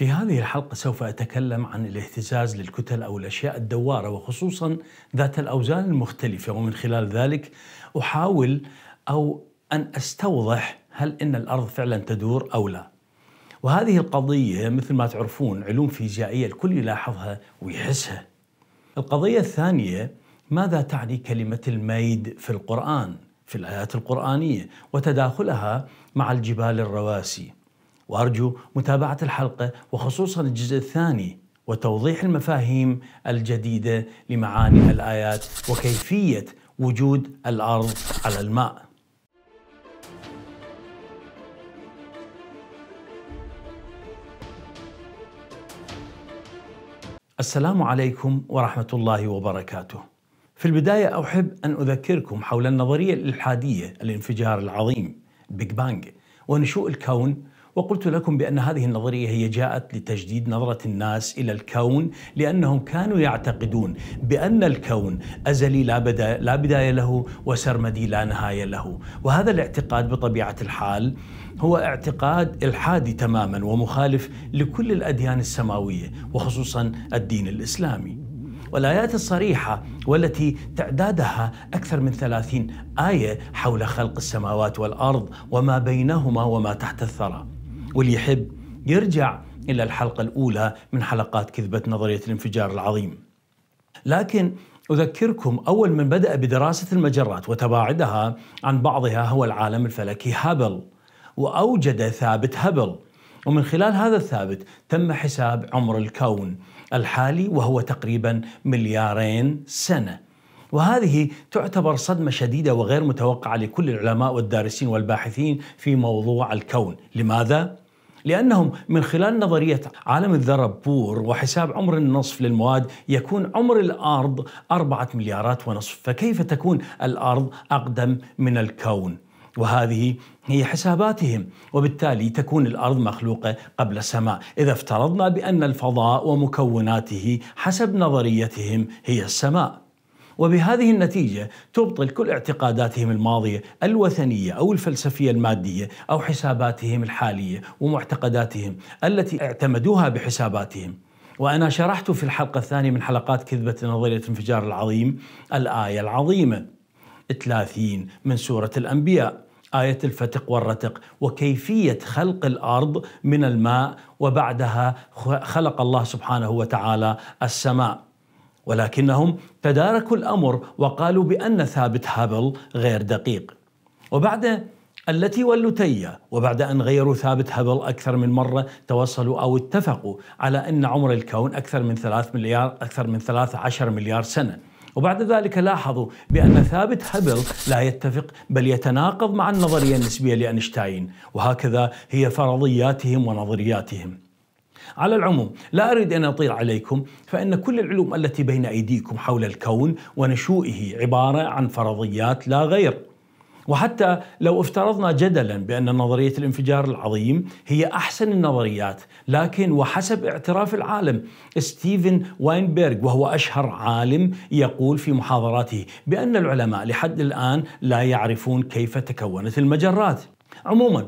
في هذه الحلقة سوف أتكلم عن الاهتزاز للكتل أو الأشياء الدوارة وخصوصا ذات الأوزان المختلفة ومن خلال ذلك أحاول أو أن أستوضح هل إن الأرض فعلا تدور أو لا وهذه القضية مثل ما تعرفون علوم فيزيائية الكل يلاحظها ويحسها القضية الثانية ماذا تعني كلمة الميد في القرآن في الآيات القرآنية وتداخلها مع الجبال الرواسي وأرجو متابعة الحلقة وخصوصا الجزء الثاني وتوضيح المفاهيم الجديدة لمعاني الآيات وكيفية وجود الأرض على الماء السلام عليكم ورحمة الله وبركاته. في البداية أحب أن أذكركم حول النظرية الإلحادية الانفجار العظيم بيج بانج ونشوء الكون وقلت لكم بأن هذه النظرية هي جاءت لتجديد نظرة الناس إلى الكون لأنهم كانوا يعتقدون بأن الكون أزلي لا بدا لا بداية له وسرمدي لا نهاية له وهذا الاعتقاد بطبيعة الحال هو اعتقاد الحادي تماما ومخالف لكل الأديان السماوية وخصوصا الدين الإسلامي والآيات الصريحة والتي تعدادها أكثر من ثلاثين آية حول خلق السماوات والأرض وما بينهما وما تحت الثرى واللي يحب يرجع إلى الحلقة الأولى من حلقات كذبة نظرية الانفجار العظيم لكن أذكركم أول من بدأ بدراسة المجرات وتباعدها عن بعضها هو العالم الفلكي هابل وأوجد ثابت هابل ومن خلال هذا الثابت تم حساب عمر الكون الحالي وهو تقريبا مليارين سنة وهذه تعتبر صدمة شديدة وغير متوقعة لكل العلماء والدارسين والباحثين في موضوع الكون لماذا؟ لأنهم من خلال نظرية عالم الذرة بور وحساب عمر النصف للمواد يكون عمر الأرض أربعة مليارات ونصف فكيف تكون الأرض أقدم من الكون؟ وهذه هي حساباتهم وبالتالي تكون الأرض مخلوقة قبل السماء إذا افترضنا بأن الفضاء ومكوناته حسب نظريتهم هي السماء وبهذه النتيجة تبطل كل اعتقاداتهم الماضية الوثنية أو الفلسفية المادية أو حساباتهم الحالية ومعتقداتهم التي اعتمدوها بحساباتهم وأنا شرحت في الحلقة الثانية من حلقات كذبة نظرية الانفجار العظيم الآية العظيمة 30 من سورة الأنبياء آية الفتق والرتق وكيفية خلق الأرض من الماء وبعدها خلق الله سبحانه وتعالى السماء ولكنهم تداركوا الامر وقالوا بان ثابت هابل غير دقيق. وبعد التي واللتية وبعد أن غيروا ثابت هبل أكثر من مرة توصلوا أو اتفقوا على أن عمر الكون أكثر من ثلاث مليار أكثر من 13 مليار سنة وبعد ذلك لاحظوا بأن ثابت هبل لا يتفق بل يتناقض مع النظرية النسبية لأينشتاين وهكذا هي فرضياتهم ونظرياتهم على العموم لا أريد أن أطيل عليكم فإن كل العلوم التي بين أيديكم حول الكون ونشوئه عبارة عن فرضيات لا غير وحتى لو افترضنا جدلا بان نظريه الانفجار العظيم هي احسن النظريات، لكن وحسب اعتراف العالم ستيفن واينبرغ وهو اشهر عالم يقول في محاضراته بان العلماء لحد الان لا يعرفون كيف تكونت المجرات. عموما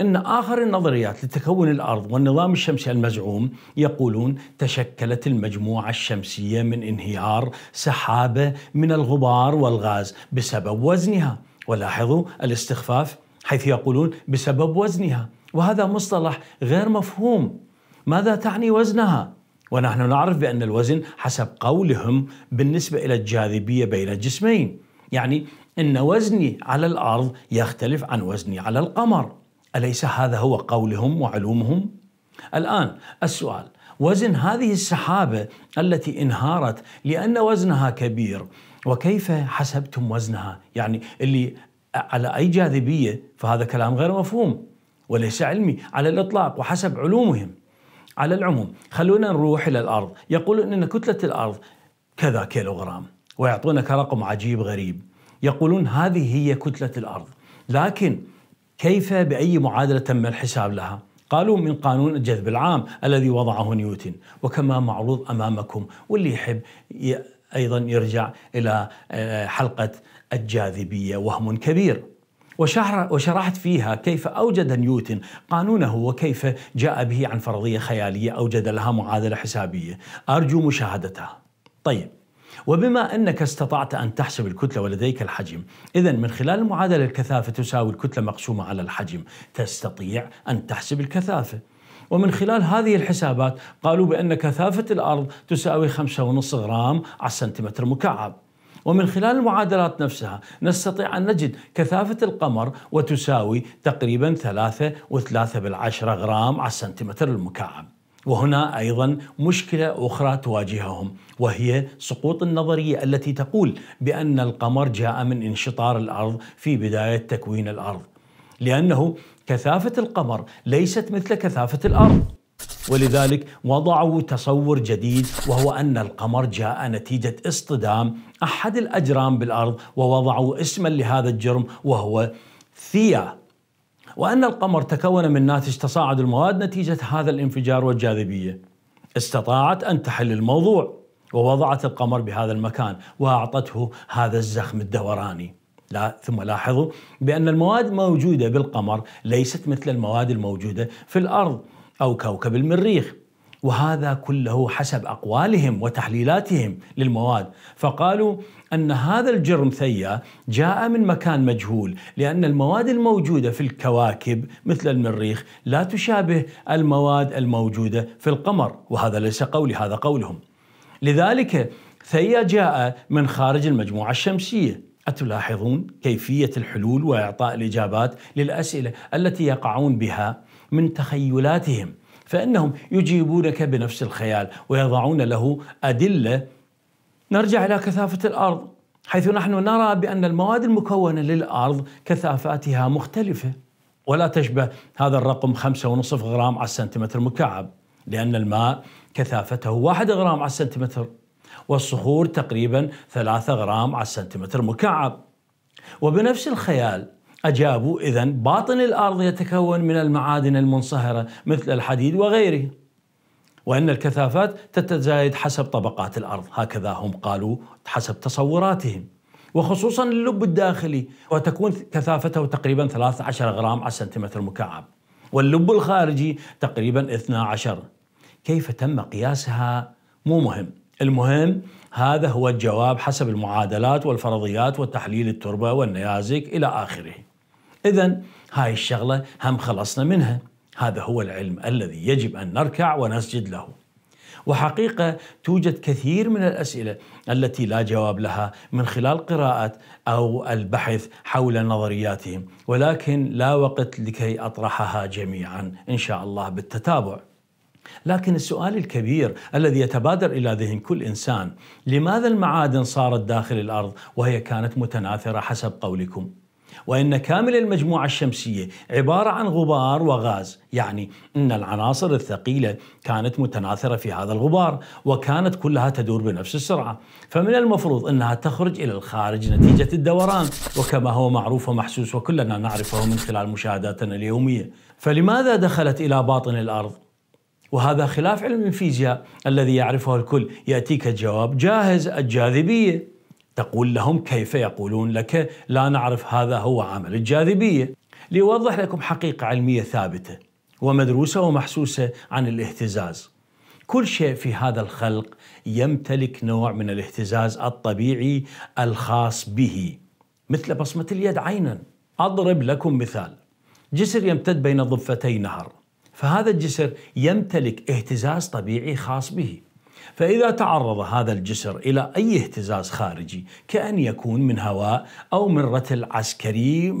أن آخر النظريات لتكون الأرض والنظام الشمسي المزعوم يقولون تشكلت المجموعة الشمسية من انهيار سحابة من الغبار والغاز بسبب وزنها ولاحظوا الاستخفاف حيث يقولون بسبب وزنها وهذا مصطلح غير مفهوم ماذا تعني وزنها؟ ونحن نعرف بأن الوزن حسب قولهم بالنسبة إلى الجاذبية بين الجسمين يعني أن وزني على الأرض يختلف عن وزني على القمر أليس هذا هو قولهم وعلومهم؟ الآن السؤال وزن هذه السحابة التي انهارت لأن وزنها كبير وكيف حسبتم وزنها؟ يعني اللي على أي جاذبية فهذا كلام غير مفهوم وليس علمي على الإطلاق وحسب علومهم على العموم خلونا نروح إلى الأرض يقولون أن كتلة الأرض كذا كيلوغرام ويعطونك رقم عجيب غريب يقولون هذه هي كتلة الأرض لكن كيف بأي معادلة تم الحساب لها؟ قالوا من قانون الجذب العام الذي وضعه نيوتن وكما معروض أمامكم واللي يحب أيضا يرجع إلى آه، حلقة الجاذبية وهم كبير وشرحت فيها كيف أوجد نيوتن قانونه وكيف جاء به عن فرضية خيالية أوجد لها معادلة حسابية أرجو مشاهدتها طيب وبما أنك استطعت أن تحسب الكتلة ولديك الحجم إذا من خلال المعادلة الكثافة تساوي الكتلة مقسومة على الحجم تستطيع أن تحسب الكثافة ومن خلال هذه الحسابات قالوا بأن كثافة الأرض تساوي 5.5 غرام على سنتيمتر مكعب ومن خلال المعادلات نفسها نستطيع أن نجد كثافة القمر وتساوي تقريبا 3.3 بالعشرة غرام على سنتيمتر المكعب وهنا ايضا مشكله اخرى تواجههم وهي سقوط النظريه التي تقول بان القمر جاء من انشطار الارض في بدايه تكوين الارض لانه كثافه القمر ليست مثل كثافه الارض ولذلك وضعوا تصور جديد وهو ان القمر جاء نتيجه اصطدام احد الاجرام بالارض ووضعوا اسما لهذا الجرم وهو ثيا وأن القمر تكون من ناتج تصاعد المواد نتيجة هذا الانفجار والجاذبية استطاعت أن تحل الموضوع ووضعت القمر بهذا المكان وأعطته هذا الزخم الدوراني لا ثم لاحظوا بأن المواد الموجودة بالقمر ليست مثل المواد الموجودة في الأرض أو كوكب المريخ وهذا كله حسب اقوالهم وتحليلاتهم للمواد فقالوا ان هذا الجرم ثيا جاء من مكان مجهول لان المواد الموجوده في الكواكب مثل المريخ لا تشابه المواد الموجوده في القمر وهذا ليس قولي هذا قولهم لذلك ثيا جاء من خارج المجموعه الشمسيه أتلاحظون كيفية الحلول وإعطاء الإجابات للأسئلة التي يقعون بها من تخيلاتهم فإنهم يجيبونك بنفس الخيال ويضعون له أدلة نرجع إلى كثافة الأرض حيث نحن نرى بأن المواد المكونة للأرض كثافاتها مختلفة ولا تشبه هذا الرقم 5.5 غرام على السنتيمتر مكعب لأن الماء كثافته 1 غرام على السنتيمتر والصخور تقريبا 3 غرام على السنتيمتر مكعب وبنفس الخيال أجابوا إذا باطن الأرض يتكون من المعادن المنصهرة مثل الحديد وغيره وأن الكثافات تتزايد حسب طبقات الأرض هكذا هم قالوا حسب تصوراتهم وخصوصا اللب الداخلي وتكون كثافته تقريبا 13 غرام على سنتيمتر مكعب واللب الخارجي تقريبا 12 كيف تم قياسها مو مهم المهم هذا هو الجواب حسب المعادلات والفرضيات وتحليل التربة والنيازك إلى آخره إذا هاي الشغلة هم خلصنا منها هذا هو العلم الذي يجب أن نركع ونسجد له وحقيقة توجد كثير من الأسئلة التي لا جواب لها من خلال قراءة أو البحث حول نظرياتهم ولكن لا وقت لكي أطرحها جميعا إن شاء الله بالتتابع لكن السؤال الكبير الذي يتبادر الى ذهن كل انسان لماذا المعادن صارت داخل الارض وهي كانت متناثره حسب قولكم وإن كامل المجموعة الشمسية عبارة عن غبار وغاز يعني أن العناصر الثقيلة كانت متناثرة في هذا الغبار وكانت كلها تدور بنفس السرعة فمن المفروض أنها تخرج إلى الخارج نتيجة الدوران وكما هو معروف ومحسوس وكلنا نعرفه من خلال مشاهداتنا اليومية فلماذا دخلت إلى باطن الأرض؟ وهذا خلاف علم الفيزياء الذي يعرفه الكل يأتيك الجواب جاهز الجاذبية تقول لهم كيف يقولون لك لا نعرف هذا هو عمل الجاذبية ليوضح لكم حقيقة علمية ثابتة ومدروسة ومحسوسة عن الاهتزاز كل شيء في هذا الخلق يمتلك نوع من الاهتزاز الطبيعي الخاص به مثل بصمة اليد عينا أضرب لكم مثال جسر يمتد بين ضفتي نهر فهذا الجسر يمتلك اهتزاز طبيعي خاص به فإذا تعرض هذا الجسر إلى أي اهتزاز خارجي كأن يكون من هواء أو من رتل عسكري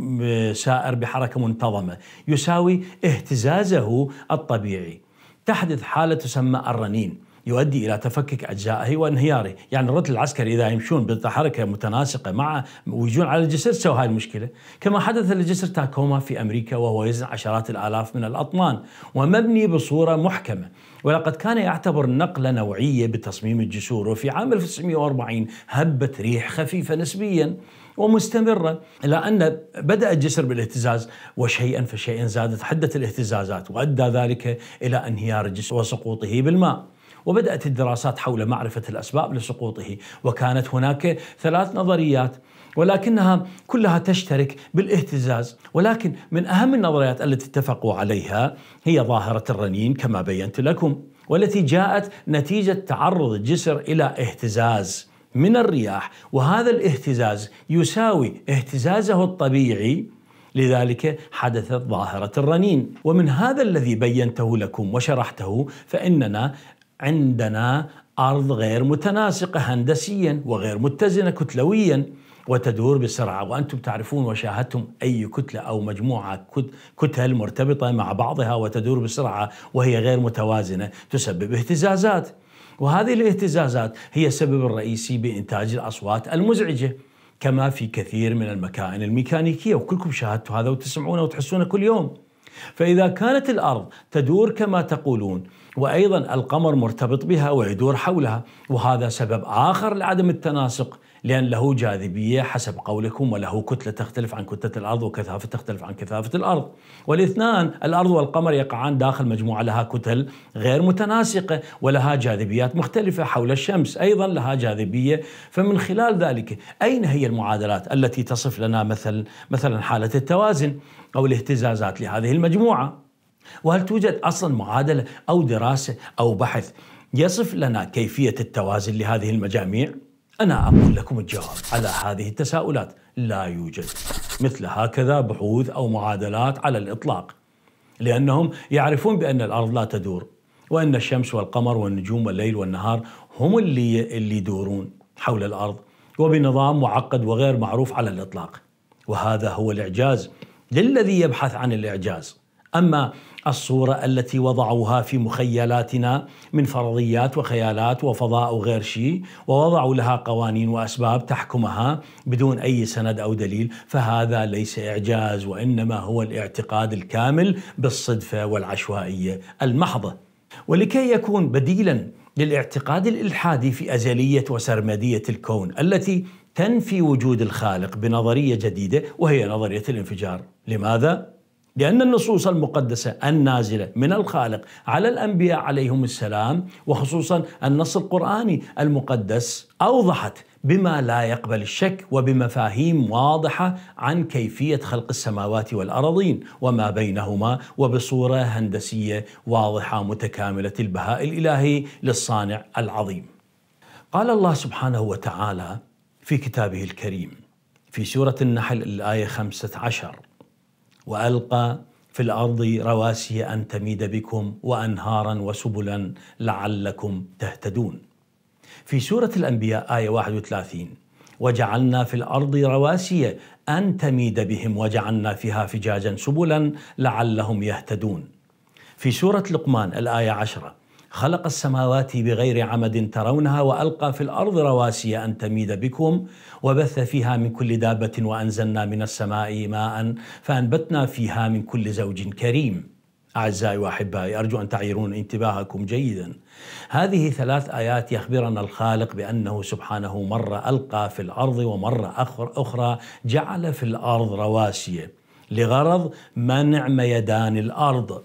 سائر بحركة منتظمة يساوي اهتزازه الطبيعي تحدث حالة تسمى الرنين يؤدي الى تفكك اجزائه وانهياره، يعني الرتل العسكري اذا يمشون بحركه متناسقه مع ويجون على الجسر تسوي هاي المشكله، كما حدث لجسر تاكوما في امريكا وهو يزن عشرات الالاف من الاطنان، ومبني بصوره محكمه، ولقد كان يعتبر نقلة نوعية بتصميم الجسور وفي عام 1940 هبت ريح خفيفة نسبياً ومستمرة إلى أن بدأ الجسر بالاهتزاز وشيئا فشيئا زادت حدة الاهتزازات وأدى ذلك إلى انهيار الجسر وسقوطه بالماء وبدأت الدراسات حول معرفة الأسباب لسقوطه وكانت هناك ثلاث نظريات ولكنها كلها تشترك بالاهتزاز ولكن من أهم النظريات التي اتفقوا عليها هي ظاهرة الرنين كما بينت لكم والتي جاءت نتيجة تعرض الجسر إلى اهتزاز من الرياح وهذا الاهتزاز يساوي اهتزازه الطبيعي لذلك حدثت ظاهرة الرنين ومن هذا الذي بينته لكم وشرحته فإننا عندنا أرض غير متناسقة هندسيا وغير متزنة كتلويا وتدور بسرعة وأنتم تعرفون وشاهدتم أي كتلة أو مجموعة كتل مرتبطة مع بعضها وتدور بسرعة وهي غير متوازنة تسبب اهتزازات وهذه الاهتزازات هي السبب الرئيسي بإنتاج الأصوات المزعجة كما في كثير من المكائن الميكانيكية وكلكم شاهدتوا هذا وتسمعونه وتحسونه كل يوم فإذا كانت الأرض تدور كما تقولون وأيضا القمر مرتبط بها ويدور حولها وهذا سبب آخر لعدم التناسق لأن له جاذبية حسب قولكم وله كتلة تختلف عن كتلة الأرض وكثافة تختلف عن كثافة الأرض والاثنان الأرض والقمر يقعان داخل مجموعة لها كتل غير متناسقة ولها جاذبيات مختلفة حول الشمس أيضا لها جاذبية فمن خلال ذلك أين هي المعادلات التي تصف لنا مثل مثلا حالة التوازن أو الاهتزازات لهذه المجموعة وهل توجد أصلا معادلة أو دراسة أو بحث يصف لنا كيفية التوازن لهذه المجاميع؟ أنا أقول لكم الجواب على هذه التساؤلات لا يوجد مثل هكذا بحوث أو معادلات على الإطلاق لأنهم يعرفون بأن الأرض لا تدور وأن الشمس والقمر والنجوم والليل والنهار هم اللي اللي يدورون حول الأرض وبنظام معقد وغير معروف على الإطلاق وهذا هو الإعجاز للذي يبحث عن الإعجاز اما الصوره التي وضعوها في مخيلاتنا من فرضيات وخيالات وفضاء وغير شيء ووضعوا لها قوانين واسباب تحكمها بدون اي سند او دليل فهذا ليس اعجاز وانما هو الاعتقاد الكامل بالصدفه والعشوائيه المحضه ولكي يكون بديلا للاعتقاد الالحادي في ازليه وسرمديه الكون التي تنفي وجود الخالق بنظريه جديده وهي نظريه الانفجار لماذا لأن النصوص المقدسة النازلة من الخالق على الأنبياء عليهم السلام وخصوصا النص القرآني المقدس أوضحت بما لا يقبل الشك وبمفاهيم واضحة عن كيفية خلق السماوات والأرضين وما بينهما وبصورة هندسية واضحة متكاملة البهاء الإلهي للصانع العظيم. قال الله سبحانه وتعالى في كتابه الكريم في سورة النحل الآية 15 والقى في الارض رواسي ان تميد بكم وانهارا وسبلا لعلكم تهتدون. في سوره الانبياء ايه 31 وجعلنا في الارض رواسي ان تميد بهم وجعلنا فيها فجاجا سبلا لعلهم يهتدون. في سوره لقمان الايه 10 خلق السماوات بغير عمد ترونها والقى في الارض رواسي ان تميد بكم وبث فيها من كل دابه وانزلنا من السماء ماء فانبتنا فيها من كل زوج كريم. أعزائي وأحبائي أرجو أن تعيرون انتباهكم جيدا هذه ثلاث آيات يخبرنا الخالق بأنه سبحانه مرة ألقى في الأرض ومرة أخرى جعل في الأرض رواسي لغرض منع ميدان الأرض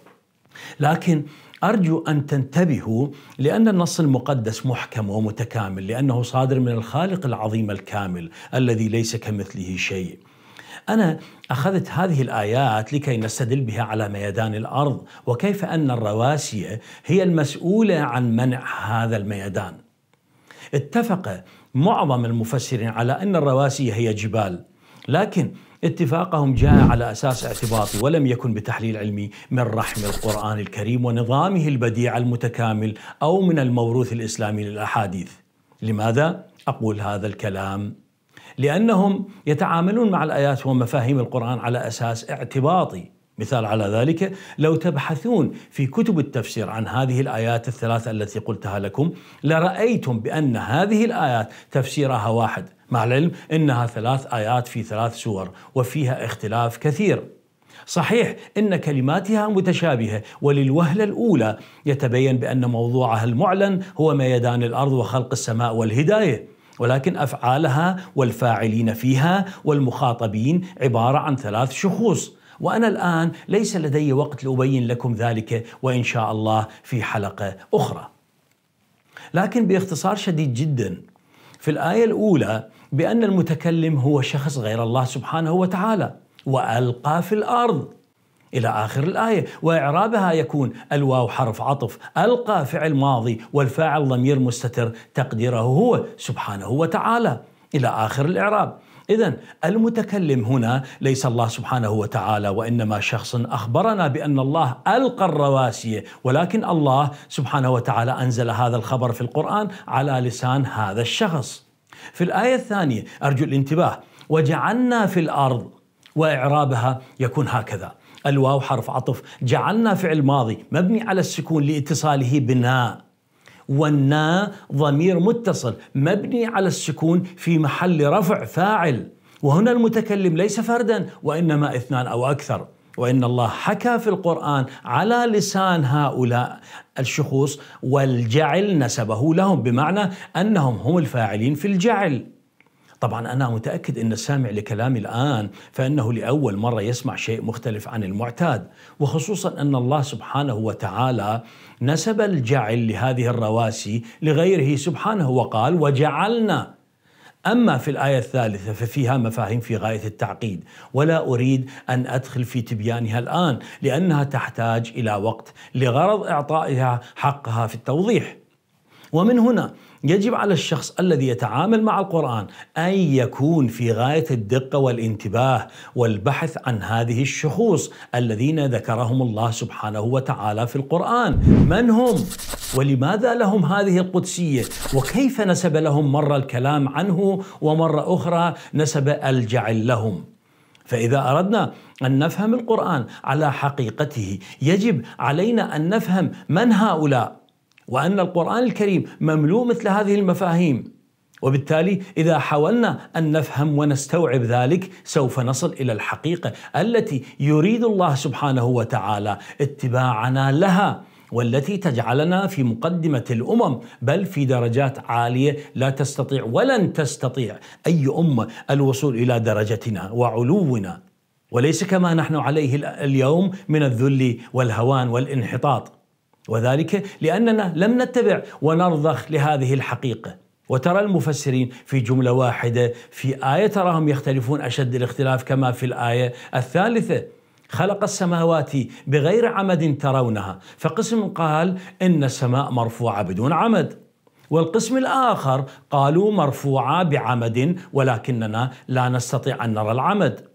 لكن أرجو أن تنتبهوا لأن النص المقدس محكم ومتكامل لأنه صادر من الخالق العظيم الكامل الذي ليس كمثله شيء أنا أخذت هذه الآيات لكي نستدل بها على ميدان الأرض وكيف أن الرواسية هي المسؤولة عن منع هذا الميدان اتفق معظم المفسرين على أن الرواسية هي جبال لكن اتفاقهم جاء على اساس اعتباطي ولم يكن بتحليل علمي من رحم القران الكريم ونظامه البديع المتكامل او من الموروث الاسلامي للاحاديث. لماذا اقول هذا الكلام؟ لانهم يتعاملون مع الايات ومفاهيم القران على اساس اعتباطي مثال على ذلك لو تبحثون في كتب التفسير عن هذه الآيات الثلاثة التي قلتها لكم لرأيتم بأن هذه الآيات تفسيرها واحد مع العلم انها ثلاث ايات في ثلاث سور وفيها اختلاف كثير. صحيح ان كلماتها متشابهه وللوهله الاولى يتبين بان موضوعها المعلن هو ميدان الارض وخلق السماء والهدايه. ولكن افعالها والفاعلين فيها والمخاطبين عباره عن ثلاث شخوص وأنا الآن ليس لدي وقت لأبين لكم ذلك وإن شاء الله في حلقة أخرى لكن باختصار شديد جدا في الآية الأولى بأن المتكلم هو شخص غير الله سبحانه وتعالى وألقى في الأرض إلى آخر الآية وإعرابها يكون الواو حرف عطف ألقى فعل ماضي والفاعل ضمير مستتر تقديره هو سبحانه وتعالى إلى آخر الإعراب إذا المتكلم هنا ليس الله سبحانه وتعالى وإنما شخص أخبرنا بأن الله ألقى الرواسي ولكن الله سبحانه وتعالى أنزل هذا الخبر في القرآن على لسان هذا الشخص. في الآية الثانية أرجو الانتباه وجعلنا في الأرض وإعرابها يكون هكذا الواو حرف عطف جعلنا فعل ماضي مبني على السكون لاتصاله بناء والنا ضمير متصل مبني على السكون في محل رفع فاعل وهنا المتكلم ليس فردا وانما اثنان او اكثر وان الله حكى في القران على لسان هؤلاء الشخوص والجعل نسبه لهم بمعنى انهم هم الفاعلين في الجعل طبعا أنا متأكد أن السامع لكلامي الآن فإنه لأول مرة يسمع شيء مختلف عن المعتاد وخصوصا أن الله سبحانه وتعالى نسب الجعل لهذه الرواسي لغيره سبحانه وقال وجعلنا أما في الآية الثالثة ففيها مفاهيم في غاية التعقيد ولا أريد أن أدخل في تبيانها الآن لأنها تحتاج إلى وقت لغرض إعطائها حقها في التوضيح ومن هنا يجب على الشخص الذي يتعامل مع القرآن أن يكون في غاية الدقة والانتباه والبحث عن هذه الشخوص الذين ذكرهم الله سبحانه وتعالى في القرآن من هم؟ ولماذا لهم هذه القدسية؟ وكيف نسب لهم مرة الكلام عنه ومرة أخرى نسب الجعل لهم؟ فإذا أردنا أن نفهم القرآن على حقيقته يجب علينا أن نفهم من هؤلاء وأن القرآن الكريم مملوء مثل هذه المفاهيم وبالتالي اذا حاولنا ان نفهم ونستوعب ذلك سوف نصل الى الحقيقه التي يريد الله سبحانه وتعالى اتباعنا لها والتي تجعلنا في مقدمه الامم بل في درجات عاليه لا تستطيع ولن تستطيع اي امه الوصول الى درجتنا وعلونا وليس كما نحن عليه اليوم من الذل والهوان والانحطاط وذلك لأننا لم نتبع ونرضخ لهذه الحقيقة وترى المفسرين في جملة واحدة في آية تراهم يختلفون أشد الاختلاف كما في الآية الثالثة خلق السماوات بغير عمد ترونها فقسم قال إن السماء مرفوعة بدون عمد والقسم الآخر قالوا مرفوعة بعمد ولكننا لا نستطيع أن نرى العمد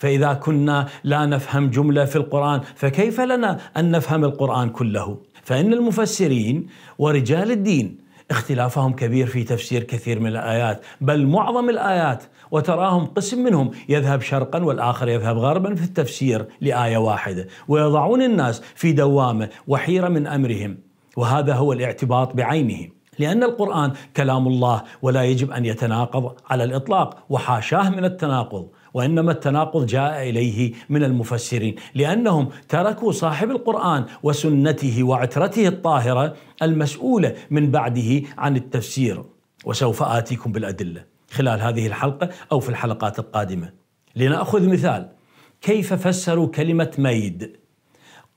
فإذا كنا لا نفهم جملة في القرآن فكيف لنا أن نفهم القرآن كله فإن المفسرين ورجال الدين اختلافهم كبير في تفسير كثير من الآيات بل معظم الآيات وتراهم قسم منهم يذهب شرقا والآخر يذهب غربا في التفسير لآية واحدة ويضعون الناس في دوامة وحيرة من أمرهم وهذا هو الاعتباط بعينه لأن القرآن كلام الله ولا يجب أن يتناقض على الإطلاق وحاشاه من التناقض وانما التناقض جاء اليه من المفسرين لانهم تركوا صاحب القران وسنته وعترته الطاهره المسؤوله من بعده عن التفسير وسوف اتيكم بالادله خلال هذه الحلقه او في الحلقات القادمه لناخذ مثال كيف فسروا كلمه ميد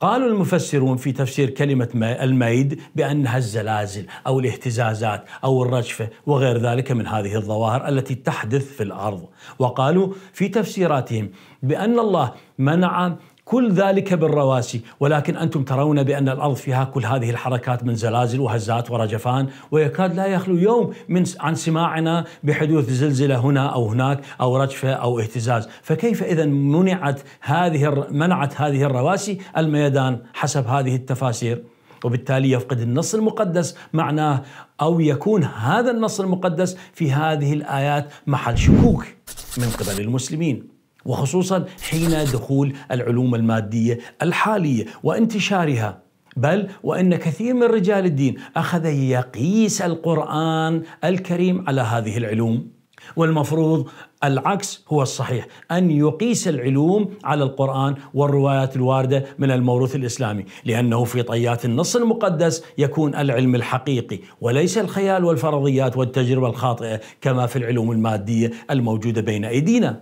قالوا المفسرون في تفسير كلمة الميد بأنها الزلازل أو الاهتزازات أو الرجفة وغير ذلك من هذه الظواهر التي تحدث في الأرض وقالوا في تفسيراتهم بأن الله منع كل ذلك بالرواسي ولكن أنتم ترون بأن الأرض فيها كل هذه الحركات من زلازل وهزات ورجفان ويكاد لا يخلو يوم من عن سماعنا بحدوث زلزلة هنا أو هناك أو رجفة أو اهتزاز فكيف إذا منعت هذه منعت هذه الرواسي الميدان حسب هذه التفاسير وبالتالي يفقد النص المقدس معناه أو يكون هذا النص المقدس في هذه الآيات محل شكوك من قبل المسلمين وخصوصا حين دخول العلوم الماديه الحاليه وانتشارها بل وان كثير من رجال الدين اخذ يقيس القران الكريم على هذه العلوم والمفروض العكس هو الصحيح ان يقيس العلوم على القران والروايات الوارده من الموروث الاسلامي لانه في طيات النص المقدس يكون العلم الحقيقي وليس الخيال والفرضيات والتجربه الخاطئه كما في العلوم الماديه الموجوده بين ايدينا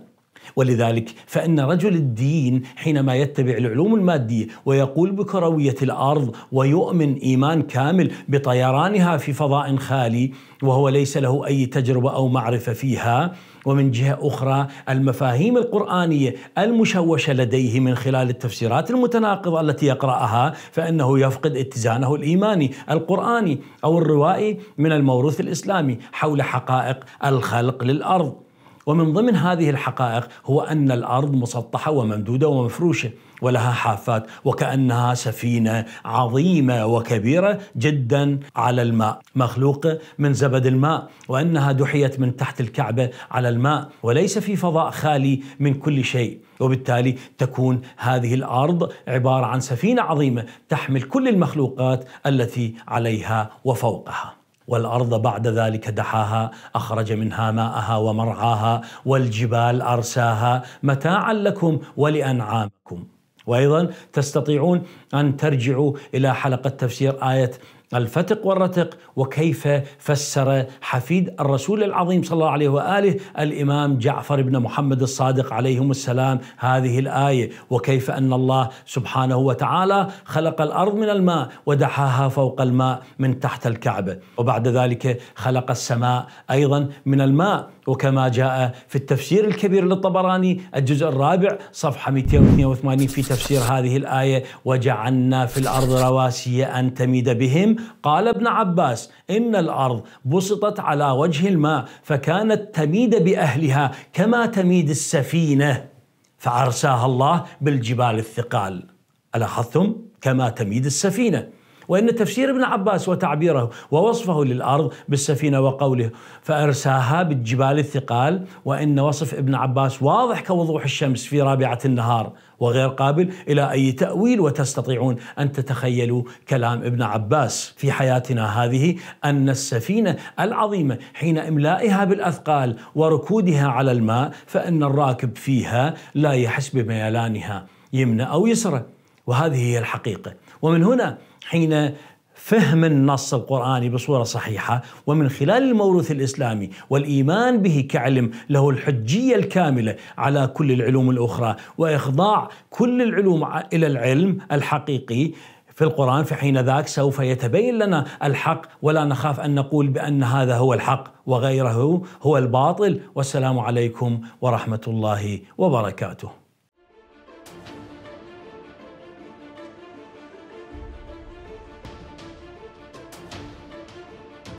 ولذلك فإن رجل الدين حينما يتبع العلوم المادية ويقول بكروية الأرض ويؤمن إيمان كامل بطيرانها في فضاء خالي وهو ليس له أي تجربة أو معرفة فيها ومن جهة أخرى المفاهيم القرآنية المشوشة لديه من خلال التفسيرات المتناقضة التي يقرأها فإنه يفقد اتزانه الإيماني القرآني أو الروائي من الموروث الإسلامي حول حقائق الخلق للأرض ومن ضمن هذه الحقائق هو أن الأرض مسطحة وممدودة ومفروشة ولها حافات وكأنها سفينة عظيمة وكبيرة جدا على الماء مخلوقة من زبد الماء وأنها دحيت من تحت الكعبة على الماء وليس في فضاء خالي من كل شيء وبالتالي تكون هذه الارض عباره عن سفينه عظيمه تحمل كل المخلوقات التي عليها وفوقها والارض بعد ذلك دحاها اخرج منها ماءها ومرعاها والجبال ارساها متاعا لكم ولانعامكم وايضا تستطيعون ان ترجعوا الى حلقه تفسير ايه الفتق والرتق وكيف فسر حفيد الرسول العظيم صلى الله عليه واله الامام جعفر بن محمد الصادق عليهم السلام هذه الايه وكيف ان الله سبحانه وتعالى خلق الارض من الماء ودحاها فوق الماء من تحت الكعبه وبعد ذلك خلق السماء ايضا من الماء وكما جاء في التفسير الكبير للطبراني الجزء الرابع صفحه 282 في تفسير هذه الايه وجعلنا في الارض رواسي ان تميد بهم قال ابن عباس إن الأرض بسطت على وجه الماء فكانت تميد بأهلها كما تميد السفينة فأرساها الله بالجبال الثقال ألاحظتم كما تميد السفينة وإن تفسير ابن عباس وتعبيره ووصفه للأرض بالسفينة وقوله فأرساها بالجبال الثقال وإن وصف ابن عباس واضح كوضوح الشمس في رابعة النهار وغير قابل إلى أي تأويل وتستطيعون أن تتخيلوا كلام ابن عباس في حياتنا هذه أن السفينة العظيمة حين إملائها بالأثقال وركودها على الماء فإن الراكب فيها لا يحس بميلانها يمنى أو يسرى وهذه هي الحقيقة ومن هنا حين فهم النص القرآني بصورة صحيحة ومن خلال الموروث الإسلامي والإيمان به كعلم له الحجية الكاملة على كل العلوم الأخرى وإخضاع كل العلوم إلى العلم الحقيقي في القرآن فحين ذاك سوف يتبين لنا الحق ولا نخاف أن نقول بأن هذا هو الحق وغيره هو الباطل والسلام عليكم ورحمة الله وبركاته